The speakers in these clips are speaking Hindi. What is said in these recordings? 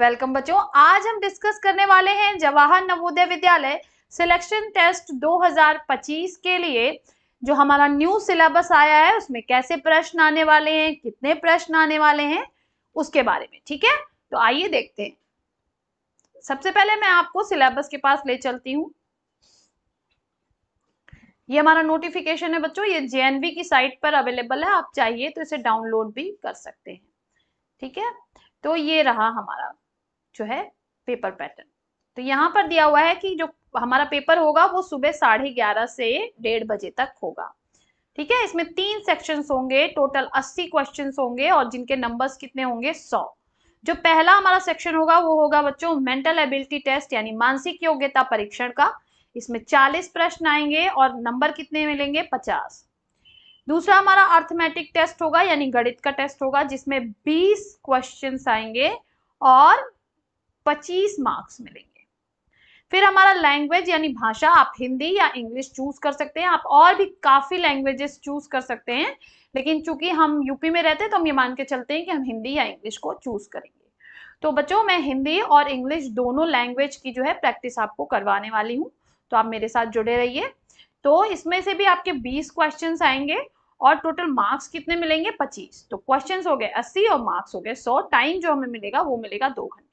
वेलकम बच्चों आज हम डिस्कस करने वाले हैं जवाहर नवोदय विद्यालय सिलेक्शन टेस्ट 2025 के लिए जो हमारा न्यू सिलेबस आया है उसमें कैसे प्रश्न आने वाले हैं कितने प्रश्न आने वाले हैं उसके बारे में ठीक है तो आइए देखते हैं सबसे पहले मैं आपको सिलेबस के पास ले चलती हूँ ये हमारा नोटिफिकेशन है बच्चों ये जेएनबी की साइट पर अवेलेबल है आप चाहिए तो इसे डाउनलोड भी कर सकते हैं ठीक है तो ये रहा हमारा जो है पेपर पैटर्न तो यहाँ पर दिया हुआ है कि जो हमारा पेपर होगा वो सुबह साढ़े ग्यारह से डेढ़ बजे तक होगा ठीक है इसमें तीन सेक्शंस होंगे टोटल अस्सी क्वेश्चन होंगे और जिनके नंबर्स कितने होंगे सौ जो पहला हमारा सेक्शन होगा वो होगा बच्चों मेंटल एबिलिटी टेस्ट यानी मानसिक योग्यता परीक्षण का इसमें 40 प्रश्न आएंगे और नंबर कितने मिलेंगे 50 दूसरा हमारा अर्थमेटिक टेस्ट होगा यानी गणित का टेस्ट होगा जिसमें 20 क्वेश्चंस आएंगे और 25 मार्क्स मिलेंगे फिर हमारा लैंग्वेज यानी भाषा आप हिंदी या इंग्लिश चूज कर सकते हैं आप और भी काफ़ी लैंग्वेजेस चूज कर सकते हैं लेकिन चूंकि हम यूपी में रहते हैं तो हम ये मान के चलते हैं कि हम हिंदी या इंग्लिश को चूज करेंगे तो बच्चों मैं हिंदी और इंग्लिश दोनों लैंग्वेज की जो है प्रैक्टिस आपको करवाने वाली हूँ तो आप मेरे साथ जुड़े रहिए तो इसमें से भी आपके 20 क्वेश्चंस आएंगे और टोटल मार्क्स कितने मिलेंगे 25 तो क्वेश्चंस हो गए 80 और मार्क्स हो गए 100 टाइम जो हमें मिलेगा वो मिलेगा दो घंटे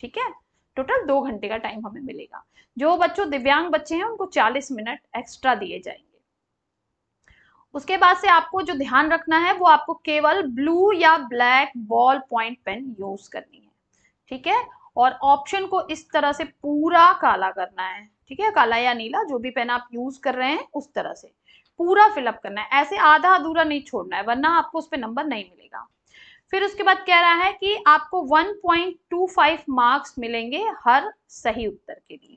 ठीक है टोटल दो घंटे का टाइम हमें मिलेगा जो बच्चों दिव्यांग बच्चे हैं उनको 40 मिनट एक्स्ट्रा दिए जाएंगे उसके बाद से आपको जो ध्यान रखना है वो आपको केवल ब्लू या black ball point pen use करनी है ठीक है और ऑप्शन को इस तरह से पूरा काला करना है ठीक है काला या नीला जो भी पेन आप यूज कर रहे हैं उस तरह से पूरा फिलअप करना है ऐसे आधा अधूरा नहीं छोड़ना है वरना आपको उस पर नंबर नहीं मिलेगा फिर उसके बाद कह रहा है कि आपको 1.25 मार्क्स मिलेंगे हर सही उत्तर के लिए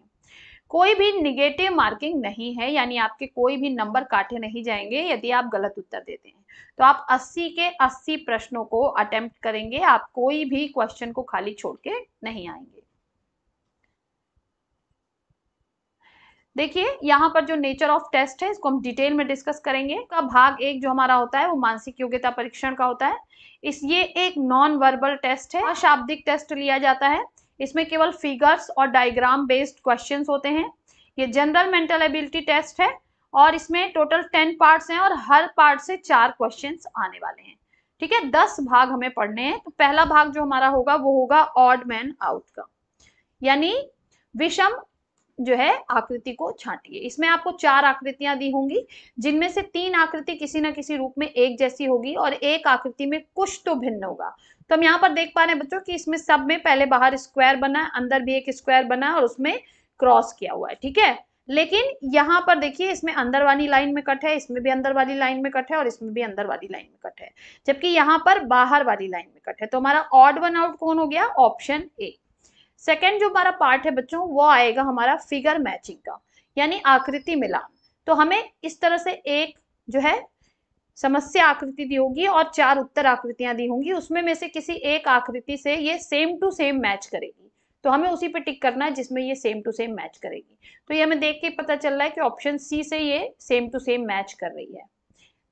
कोई भी निगेटिव मार्किंग नहीं है यानी आपके कोई भी नंबर काटे नहीं जाएंगे यदि आप गलत उत्तर देते हैं तो आप 80 के 80 प्रश्नों को अटेम्प्ट करेंगे आप कोई भी क्वेश्चन को खाली छोड़ के नहीं आएंगे देखिए यहाँ पर जो नेचर ऑफ टेस्ट है इसको हम डिटेल में डिस्कस करेंगे का भाग एक जो हमारा होता है वो मानसिक योग्यता परीक्षण का होता है इस ये एक नॉन वर्बल टेस्ट है अशाब्दिक टेस्ट लिया जाता है इसमें केवल फिगर्स और डायग्राम बेस्ड क्वेश्चंस होते हैं ये जनरल मेंटल एबिलिटी टेस्ट है और इसमें टोटल टेन पार्ट्स हैं और हर पार्ट से चार क्वेश्चन आने वाले हैं ठीक है दस भाग हमें पढ़ने हैं तो पहला भाग जो हमारा होगा वो होगा ऑड मैन आउट का यानी विषम जो है आकृति को छांटिए इसमें आपको चार आकृतियां दी होंगी जिनमें से तीन आकृति किसी ना किसी रूप में एक जैसी होगी और एक आकृति में कुछ तो भिन्न होगा तो हम यहाँ पर देख पा रहे हैं बच्चों कि इसमें सब में पहले बाहर स्क्वायर बना है अंदर भी एक स्क्वायर बना है और उसमें क्रॉस किया हुआ है ठीक है लेकिन यहाँ पर देखिए इसमें अंदर वाली लाइन में कट है इसमें भी अंदर वाली लाइन में कट है और इसमें भी अंदर वाली लाइन में कट है जबकि यहाँ पर बाहर वाली लाइन में कट है तो हमारा ऑड वन आउट कौन हो गया ऑप्शन ए सेकेंड जो हमारा पार्ट है बच्चों वो आएगा हमारा फिगर मैचिंग का यानी आकृति मिलान तो हमें इस तरह से एक जो है समस्या आकृति दी होगी और चार उत्तर आकृतियां दी होंगी उसमें में से किसी एक आकृति से ये सेम टू सेम मैच करेगी तो हमें उसी पे टिक करना है जिसमें ये सेम टू सेम मैच करेगी तो ये हमें देख के पता चल रहा है कि ऑप्शन सी से ये सेम टू सेम मैच कर रही है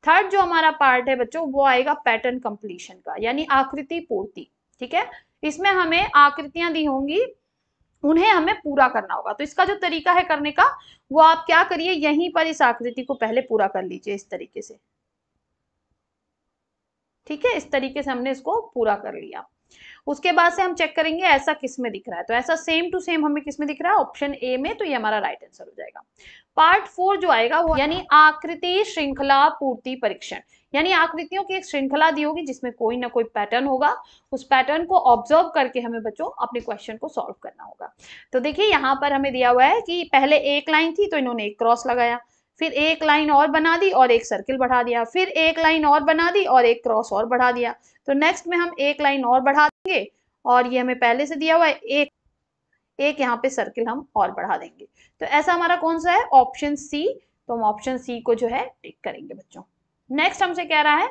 थर्ड जो हमारा पार्ट है बच्चों वो आएगा पैटर्न कंप्लीशन का यानी आकृति पूर्ति ठीक है इसमें हमें आकृतियां दी होंगी उन्हें हमें पूरा करना होगा तो इसका जो तरीका है करने का वो आप क्या करिए यहीं पर इस आकृति को पहले पूरा कर लीजिए इस तरीके से ठीक है इस तरीके से हमने इसको पूरा कर लिया उसके बाद से हम चेक करेंगे ऐसा किस में दिख रहा है तो ऐसा सेम टू सेम हमें किस में दिख रहा है ऑप्शन ए में तो ये हमारा राइट आंसर हो जाएगा पार्ट फोर जो आएगा वो यानी आकृति श्रृंखला पूर्ति परीक्षण यानी आकृतियों की एक श्रृंखला दी होगी जिसमें कोई ना कोई पैटर्न होगा उस पैटर्न को ऑब्जर्व करके हमें बच्चों अपने क्वेश्चन को सॉल्व करना होगा तो देखिए यहाँ पर हमें दिया हुआ है कि पहले एक लाइन थी तो इन्होंने एक क्रॉस लगाया फिर एक लाइन और बना दी और एक सर्किल बढ़ा दिया फिर एक लाइन और बना दी और एक क्रॉस और बढ़ा दिया तो नेक्स्ट में हम एक लाइन और बढ़ा देंगे और ये हमें पहले से दिया हुआ है एक एक यहाँ पे सर्किल हम और बढ़ा देंगे तो ऐसा हमारा कौन सा है ऑप्शन सी तो हम ऑप्शन सी को जो है टिक करेंगे बच्चों नेक्स्ट हमसे कह रहा है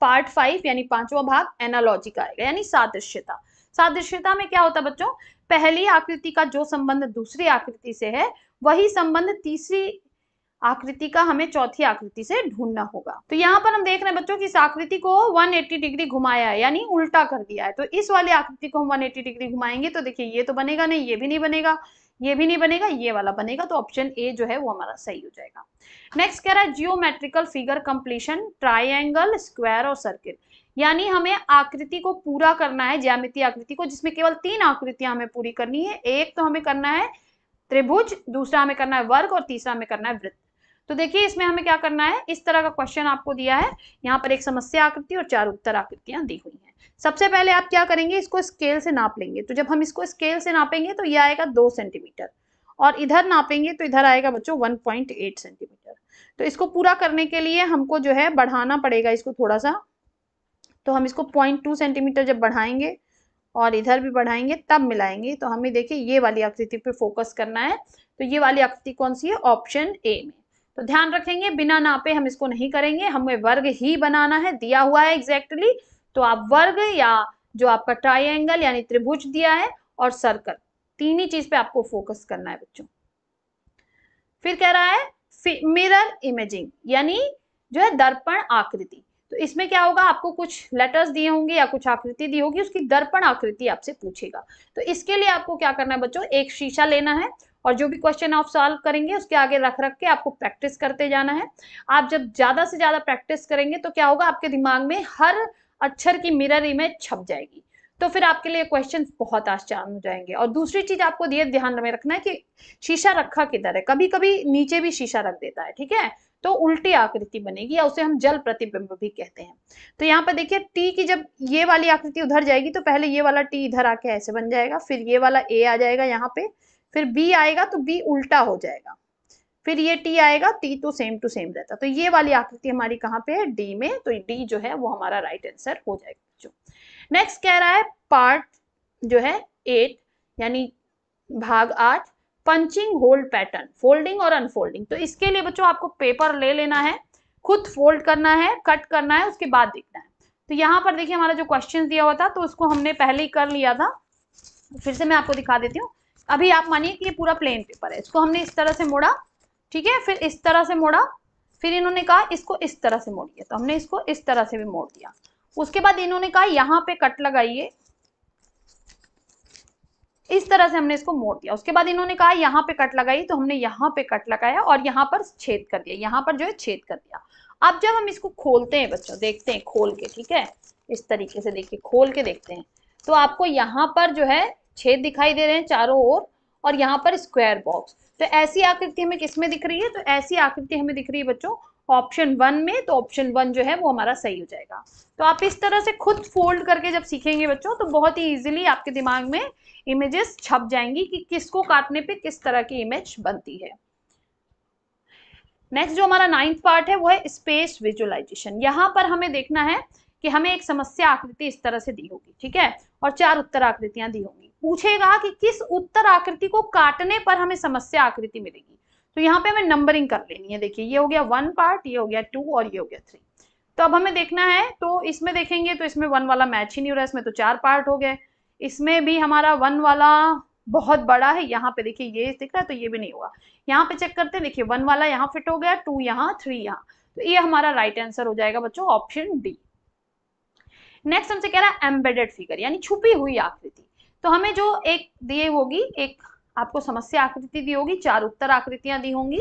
पार्ट फाइव यानी पांचवा भाग एनालॉजी का आएगा यानी सादृश्यता सादृश्यता में क्या होता है बच्चों पहली आकृति का जो संबंध दूसरी आकृति से है वही संबंध तीसरी आकृति का हमें चौथी आकृति से ढूंढना होगा तो यहाँ पर हम देख रहे हैं बच्चों की इस आकृति को 180 डिग्री घुमाया है यानी उल्टा कर दिया है तो इस वाली आकृति को हम 180 डिग्री घुमाएंगे तो देखिए ये तो बनेगा नहीं ये भी नहीं बनेगा ये भी नहीं बनेगा ये वाला बनेगा तो ऑप्शन ए जो है वो हमारा सही हो जाएगा नेक्स्ट कह रहा है geometrical figure completion triangle square और सर्किल यानी हमें आकृति को पूरा करना है ज्यामिति आकृति को जिसमें केवल तीन आकृतियां हमें पूरी करनी है एक तो हमें करना है त्रिभुज दूसरा हमें करना है वर्ग और तीसरा हमें करना है वृत्त तो देखिए इसमें हमें क्या करना है इस तरह का क्वेश्चन आपको दिया है यहाँ पर एक समस्या आकृति और चार उत्तर आकृतियां दी हुई हैं सबसे पहले आप क्या करेंगे इसको स्केल से नाप लेंगे तो जब हम इसको स्केल से नापेंगे तो ये आएगा दो सेंटीमीटर और इधर नापेंगे तो इधर आएगा बच्चों वन सेंटीमीटर तो इसको पूरा करने के लिए हमको जो है बढ़ाना पड़ेगा इसको थोड़ा सा तो हम इसको पॉइंट टू सेंटीमीटर जब बढ़ाएंगे और इधर भी बढ़ाएंगे तब मिलाएंगे तो हमें देखिए ये वाली आकृति पे फोकस करना है तो ये वाली आकृति कौन सी है ऑप्शन ए में तो ध्यान रखेंगे बिना नापे हम इसको नहीं करेंगे हमें वर्ग ही बनाना है दिया हुआ है एग्जैक्टली तो आप वर्ग या जो आपका ट्राइंगल यानी त्रिभुज दिया है और सर्कल तीन ही चीज पे आपको फोकस करना है बच्चों फिर कह रहा है मिरर इमेजिंग यानी जो है दर्पण आकृति तो इसमें क्या होगा आपको कुछ लेटर्स दिए होंगे या कुछ आकृति दी होगी उसकी दर्पण आकृति आपसे पूछेगा तो इसके लिए आपको क्या करना है बच्चों एक शीशा लेना है और जो भी क्वेश्चन आप सॉल्व करेंगे उसके आगे रख रख के आपको प्रैक्टिस करते जाना है आप जब ज़्यादा से ज़्यादा प्रैक्टिस करेंगे तो क्या होगा आपके दिमाग में हर अक्षर की मिरर इमेज छप जाएगी तो फिर आपके लिए क्वेश्चन बहुत आसान हो जाएंगे और दूसरी चीज आपको ये ध्यान में रखना है कि शीशा रखा किधर है कभी कभी नीचे भी शीशा रख देता है ठीक है तो उल्टी आकृति बनेगी या उसे हम जल प्रतिबिंब भी कहते हैं तो यहाँ पर देखिए टी की जब ये वाली आकृति उधर जाएगी तो पहले ये वाला टी इधर आके ऐसे बन जाएगा फिर ये वाला ए आ जाएगा यहाँ पे फिर बी आएगा तो बी उल्टा हो जाएगा फिर ये टी आएगा टी तो सेम टू सेम रहता तो ये वाली आकृति हमारी कहाँ पे है डी में तो डी जो है वो हमारा राइट आंसर हो जाएगा बच्चों नेक्स्ट कह रहा है पार्ट जो है एट यानी भाग आठ पंचिंग होल्ड पैटर्न फोल्डिंग और अनफोल्डिंग तो इसके लिए बच्चों आपको पेपर ले लेना है खुद फोल्ड करना है कट करना है उसके बाद देखना है तो यहाँ पर देखिए हमारा जो क्वेश्चन दिया हुआ था तो उसको हमने पहले ही कर लिया था फिर से मैं आपको दिखा देती हूँ अभी आप मानिए कि ये पूरा प्लेन पेपर है इसको हमने इस तरह से मोड़ा ठीक है फिर इस तरह से मोड़ा फिर इन्होंने कहा इसको इस तरह से मोड़िए तो हमने इसको इस तरह से भी मोड़ दिया उसके बाद इन्होंने कहा यहाँ पे कट लगाइए इस तरह से हमने इसको मोड़ दिया उसके बाद इन्होंने कहा यहाँ पे कट लगाई तो हमने यहाँ पे कट लगाया और यहाँ पर छेद कर दिया यहाँ पर जो है छेद कर दिया अब जब हम इसको खोलते हैं बच्चों देखते हैं खोल के ठीक है इस तरीके से देखिए खोल के देखते हैं तो आपको यहाँ पर जो है छेद दिखाई दे रहे हैं चारों ओर और यहाँ पर स्क्वायर बॉक्स तो ऐसी आकृति हमें किस में दिख रही है तो ऐसी आकृति हमें दिख रही है बच्चों ऑप्शन वन में तो ऑप्शन वन जो है वो हमारा सही हो जाएगा तो आप इस तरह से खुद फोल्ड करके जब सीखेंगे बच्चों तो बहुत ही इजीली आपके दिमाग में इमेजेस छप जाएंगी कि किसको काटने पे किस तरह की इमेज बनती है नेक्स्ट जो हमारा नाइन्थ पार्ट है वो है स्पेस विजुअलाइजेशन यहाँ पर हमें देखना है कि हमें एक समस्या आकृति इस तरह से दी होगी ठीक है और चार उत्तर आकृतियां दी होंगी पूछेगा कि किस उत्तर आकृति को काटने पर हमें समस्या आकृति मिलेगी तो यहाँ पे हमें नंबरिंग कर लेनी है देखिए ये हो गया वन पार्ट ये हो गया टू और ये हो गया थ्री तो अब हमें देखना है तो इसमें देखेंगे तो इसमें वन वाला मैच ही नहीं हो रहा इसमें तो चार पार्ट हो गए इसमें भी हमारा वन वाला बहुत बड़ा है यहाँ पे देखिए ये दिख रहा है तो ये भी नहीं होगा यहाँ पे चेक करते हैं देखिए वन वाला यहाँ फिट हो गया टू यहाँ थ्री यहाँ तो ये हमारा राइट आंसर हो जाएगा बच्चों ऑप्शन डी नेक्स्ट हमसे कह रहा है एम्बेडेड फिगर यानी छुपी हुई आकृति तो हमें जो एक दिए होगी एक आपको समस्या आकृति दी होगी चार उत्तर आकृतियां दी होंगी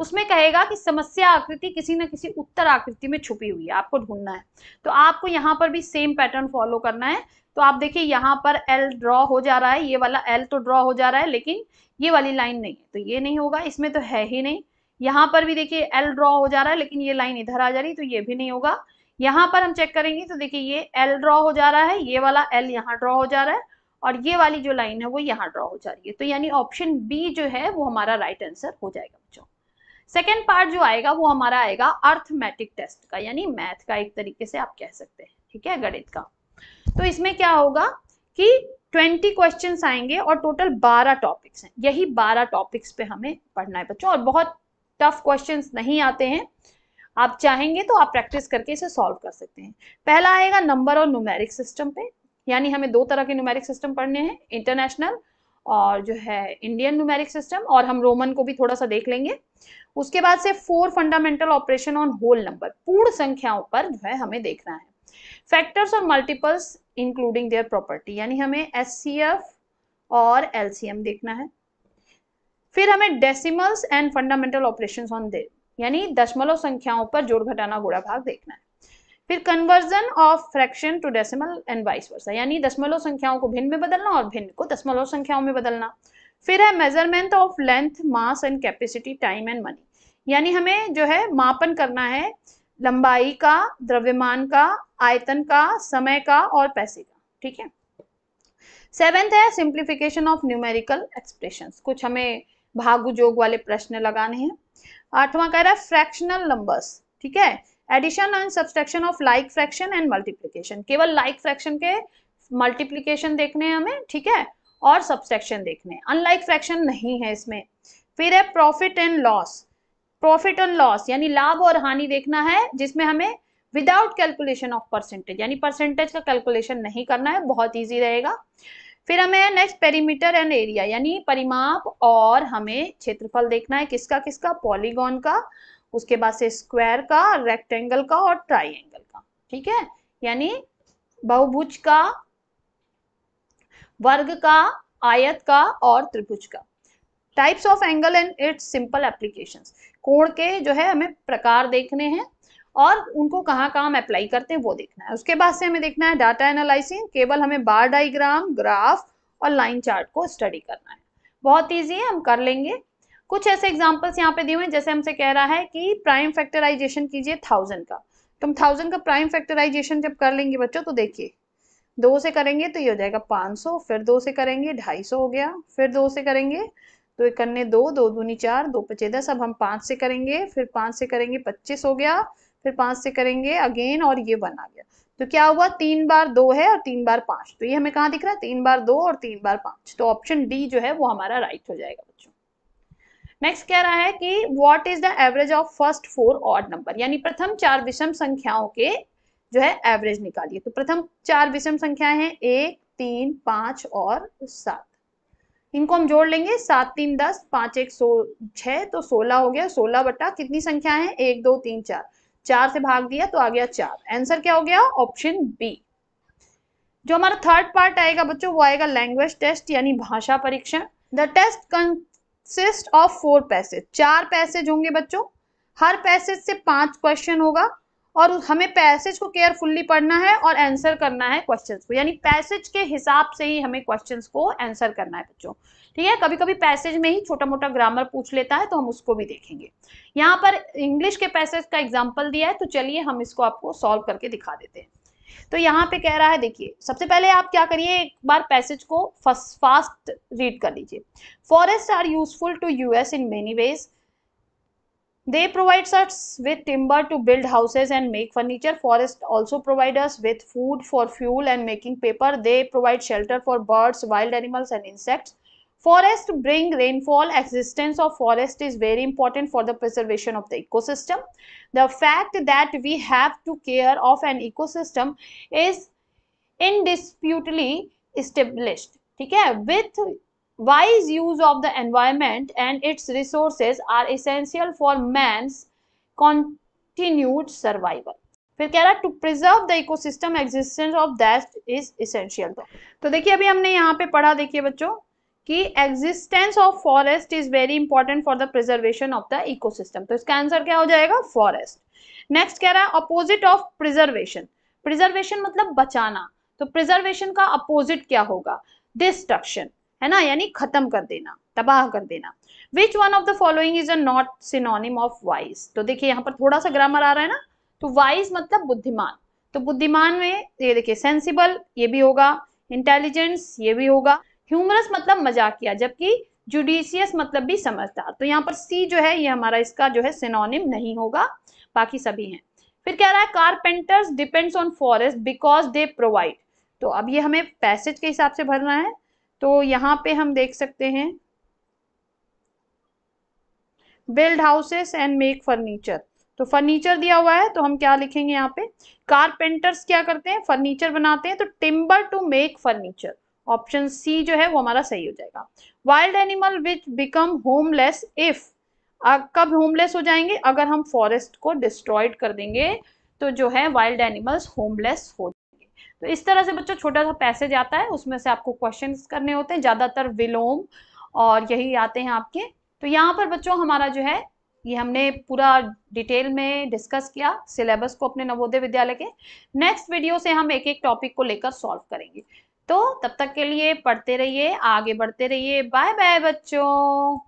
उसमें कहेगा कि समस्या आकृति किसी न किसी उत्तर आकृति में छुपी हुई है आपको ढूंढना है तो आपको यहाँ पर भी सेम पैटर्न फॉलो करना है तो आप देखिए यहाँ पर एल ड्रॉ हो जा रहा है ये वाला एल तो ड्रॉ हो जा रहा है लेकिन ये वाली लाइन नहीं है तो ये नहीं होगा इसमें तो है ही नहीं यहाँ पर भी देखिए एल ड्रॉ हो जा रहा है लेकिन ये लाइन इधर आ जा रही तो ये भी नहीं होगा यहाँ पर हम चेक करेंगे तो देखिए ये एल ड्रॉ हो जा रहा है ये वाला एल यहाँ ड्रॉ हो जा रहा है और ये वाली जो लाइन है वो यहाँ ड्रॉ हो जा रही है तो यानी ऑप्शन बी जो है वो हमारा राइट right आंसर हो जाएगा बच्चों सेकेंड पार्ट जो आएगा वो हमारा आएगा अर्थमेटिक टेस्ट का यानी मैथ का एक तरीके से आप कह सकते हैं ठीक है गणित का तो इसमें क्या होगा कि 20 क्वेश्चंस आएंगे और टोटल 12 टॉपिक्स हैं यही 12 टॉपिक्स पे हमें पढ़ना है बच्चों और बहुत टफ क्वेश्चंस नहीं आते हैं आप चाहेंगे तो आप प्रैक्टिस करके इसे सॉल्व कर सकते हैं पहला आएगा नंबर और न्यूमेरिक सिस्टम पे यानी हमें दो तरह के न्यूमेरिक सिस्टम पढ़ने हैं इंटरनेशनल और जो है इंडियन न्यूमेरिक सिस्टम और हम रोमन को भी थोड़ा सा देख लेंगे उसके बाद से four fundamental operation on whole number पूर्ण संख्याओं पर जो है हमें देखना है फैक्टर्स और मल्टीपल्स इंक्लूडिंग देयर प्रॉपर्टी यानी हमें एस और एल देखना है फिर हमें decimals and fundamental operation on the यानी दशमलव संख्याओं पर जोड़ घटाना गुड़ा भाग देखना है फिर conversion of fraction to decimal and vice versa यानी दशमलव संख्याओं को भिन्न में बदलना और भिन्न को दशमलव संख्याओं में बदलना फिर है measurement of length mass and capacity time and money यानी हमें जो है मापन करना है लंबाई का द्रव्यमान का आयतन का समय का और पैसे का ठीक है सेवेंथ है सिंप्लीफिकेशन ऑफ न्यूमेरिकल एक्सप्रेशन कुछ हमें भागुजोग वाले प्रश्न लगाने हैं आठवां कह रहा है फ्रैक्शनल नंबर्स ठीक है addition and subtraction of like fraction and multiplication केवल लाइक फ्रैक्शन के मल्टीप्लीकेशन देखने हैं हमें ठीक है और सब्सट्रैक्शन देखने अनलाइक फ्रैक्शन नहीं है इसमें फिर है profit and loss profit and loss यानी लाभ और हानि देखना है जिसमें हमें विदाउट कैलकुलेशन ऑफ परसेंटेज यानी परसेंटेज का कैलकुलेशन नहीं करना है बहुत ईजी रहेगा फिर हमें नेक्स्ट पेरीमीटर एंड एरिया यानी परिमाप और हमें क्षेत्रफल देखना है किसका किसका पॉलीगॉन का उसके बाद से स्क्वायर का रेक्टेंगल का और ट्राइंगल का ठीक है यानी बहुभुज का वर्ग का आयत का और त्रिभुज का types of angle and its simple application कोण के जो है हमें प्रकार देखने हैं और उनको कहाँ कहाँ हम अप्लाई करते हैं वो देखना है उसके बाद से हमें देखना है डाटा एनालाइसिंग केवल हमें बार डायग्राम ग्राफ और लाइन चार्ट को स्टडी करना है बहुत ईजी है हम कर लेंगे कुछ ऐसे एग्जाम्पल्स यहाँ पे दिए हुए हैं जैसे हमसे कह रहा है कि प्राइम फैक्टराइजेशन कीजिए थाउजेंड का तो हम थाउजेंड का प्राइम फैक्टराइजेशन जब कर लेंगे बच्चों तो देखिए दो से करेंगे तो ये हो जाएगा पाँच सौ फिर दो से करेंगे ढाई सौ हो गया फिर दो से करेंगे तो एक करने दो दो दूनी चार दो पचे दस अब हम पाँच से करेंगे फिर पाँच से करेंगे पच्चीस हो गया फिर पाँच से करेंगे अगेन और ये वन आ गया तो क्या हुआ तीन बार दो है और तीन बार पांच तो ये हमें कहाँ दिख रहा है तीन बार दो और तीन बार पांच तो ऑप्शन डी जो है वो हमारा राइट हो जाएगा बच्चों नेक्स्ट कह रहा है कि what is the average of first four odd number यानी प्रथम चार विषम संख्याओं के जो है एवरेज निकालिए तो प्रथम चार विषम संख्याएं हैं एक तीन पांच और सात इनको हम जोड़ लेंगे सात तीन दस पांच एक सो छह तो सोलह हो गया सोलह बटा कितनी संख्या है एक दो तीन चार चार से भाग दिया तो आ गया चार आंसर क्या हो गया ऑप्शन बी जो हमारा थर्ड पार्ट आएगा बच्चों वो आएगा लैंग्वेज टेस्ट यानी भाषा परीक्षण the test cyst of four passage चार पैसेज होंगे बच्चों हर पैसेज से पांच क्वेश्चन होगा और हमें पैसेज को केयरफुल्ली पढ़ना है और आंसर करना है क्वेश्चंस को यानी पैसेज के हिसाब से ही हमें क्वेश्चंस को आंसर करना है बच्चों ठीक है कभी कभी पैसेज में ही छोटा मोटा ग्रामर पूछ लेता है तो हम उसको भी देखेंगे यहाँ पर इंग्लिश के पैसेज का एग्जाम्पल दिया है तो चलिए हम इसको आपको सॉल्व करके दिखा देते हैं तो यहाँ पे कह रहा है देखिए सबसे पहले आप क्या करिए एक बार पैसेज को फास्ट रीड कर लीजिए forest are useful to us in many ways they provide with timber to build houses and make furniture forest also providers with food for fuel and making paper they provide shelter for birds wild animals and insects Forest bring rainfall. Existence of forest is very important for the preservation of the ecosystem. The fact that we have to care of an ecosystem is indisputably established. ठीक है with wise use of the environment and its resources are essential for man's continued survival. फिर कह रहा है to preserve the ecosystem existence of that is essential तो देखिए अभी हमने यहाँ पे पढ़ा देखिए बच्चों कि existence of forest is very important for the preservation of the ecosystem तो इसका आंसर क्या हो जाएगा फॉरेस्ट नेक्स्ट कह रहा है अपोजिट ऑफ प्रिजर्वेशन प्रिजर्वेशन मतलब बचाना तो प्रिजर्वेशन का अपोजिट क्या होगा डिस्ट्रक्शन है ना यानी खत्म कर देना तबाह कर देना which one of the following is a not synonym of wise तो देखिए यहाँ पर थोड़ा सा ग्रामर आ रहा है ना तो वाइज मतलब बुद्धिमान तो बुद्धिमान में ये देखिए सेंसिबल ये भी होगा इंटेलिजेंस ये भी होगा ह्यूमरस मतलब मजाक किया जबकि जुडिशियस मतलब भी समझदार तो यहाँ पर सी जो है ये हमारा इसका जो है सिनोनिम नहीं होगा बाकी सभी हैं फिर कह रहा है carpenters depends on forest because they provide तो अब ये हमें पैसेज के हिसाब से भरना है तो यहाँ पे हम देख सकते हैं build houses and make furniture तो फर्नीचर दिया हुआ है तो हम क्या लिखेंगे यहाँ पे कारपेंटर्स क्या करते हैं फर्नीचर बनाते हैं तो timber to make furniture option C जो है वो हमारा सही हो जाएगा wild animal which become homeless if कब होमलेस हो जाएंगे अगर हम फॉरेस्ट को डिस्ट्रॉयड कर देंगे तो जो है वाइल्ड एनिमल्स होमलेस हो जाएंगे तो इस तरह से बच्चों छोटा सा पैसेज आता है उसमें से आपको क्वेश्चन करने होते हैं ज़्यादातर विलोम और यही आते हैं आपके तो यहाँ पर बच्चों हमारा जो है ये हमने पूरा डिटेल में डिस्कस किया सिलेबस को अपने नवोदय विद्यालय के नेक्स्ट वीडियो से हम एक एक टॉपिक को लेकर सॉल्व करेंगे तो तब तक के लिए पढ़ते रहिए आगे बढ़ते रहिए बाय बाय बच्चों